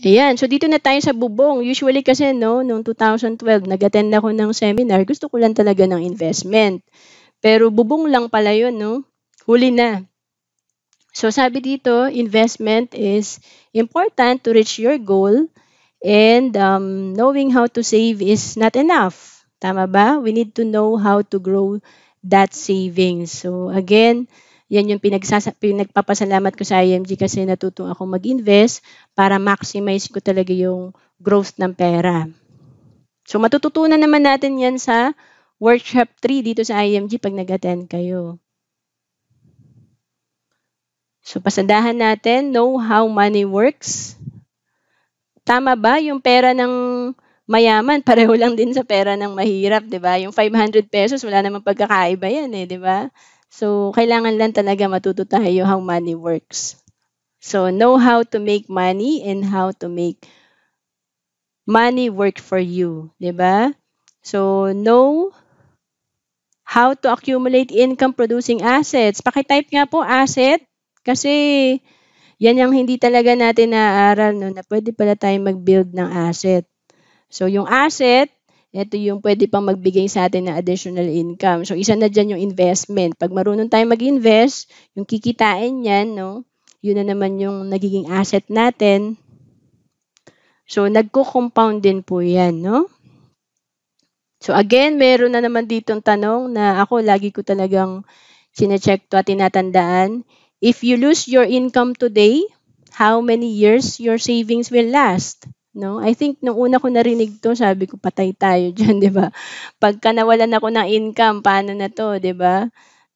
Ayan, so dito na tayo sa bubong. Usually kasi no, noong 2012, nag-attend ako ng seminar, gusto ko lang talaga ng investment. Pero bubong lang pala yun, no? Huli na. So sabi dito, investment is important to reach your goal and um, knowing how to save is not enough. Tama ba? We need to know how to grow that savings. So again, yan yung pinagsasa- pinagpapasalamat ko sa IMG kasi natutong ako mag-invest para maximize ko talaga yung growth ng pera. So matututunan naman natin yan sa workshop 3 dito sa IMG pag nag-attend kayo. So pasandahan natin, know how money works. Tama ba yung pera ng mayaman, pareho lang din sa pera ng mahirap, 'di ba? Yung 500 pesos, wala namang pagkakaiba 'yan eh, 'di ba? So, kailangan lang talaga matuto tayo how money works. So, know how to make money and how to make money work for you. ba? Diba? So, know how to accumulate income producing assets. Pakitype nga po asset kasi yan yung hindi talaga natin naaaral no, na pwede pala tayong mag-build ng asset. So, yung asset, ito yung pwede pang magbigay sa atin ng additional income. So, isa na dyan yung investment. Pag marunong tayo mag-invest, yung kikitain yan, no? yun na naman yung nagiging asset natin. So, nagko-compound din po yan, no? So, again, meron na naman dito ang tanong na ako lagi ko talagang sinecheck to at tinatandaan. If you lose your income today, how many years your savings will last? No? I think nung una ko narinig to, sabi ko patay tayo diyan, 'di ba? Pagka nawalan ako ng income, paano na 'to, 'di ba?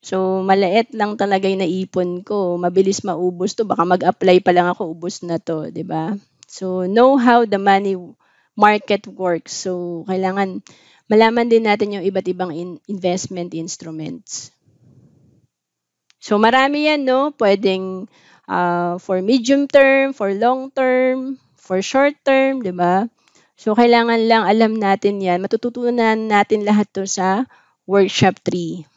So, maliit lang talaga yung naipon ko. Mabilis maubos to. Baka mag-apply pa lang ako, ubos na to, di ba? So, know how the money market works. So, kailangan malaman din natin yung iba't ibang in- investment instruments. So, marami yan, no? Pwedeng uh, for medium term, for long term, for short term, di ba? So, kailangan lang alam natin yan. Matututunan natin lahat to sa workshop 3.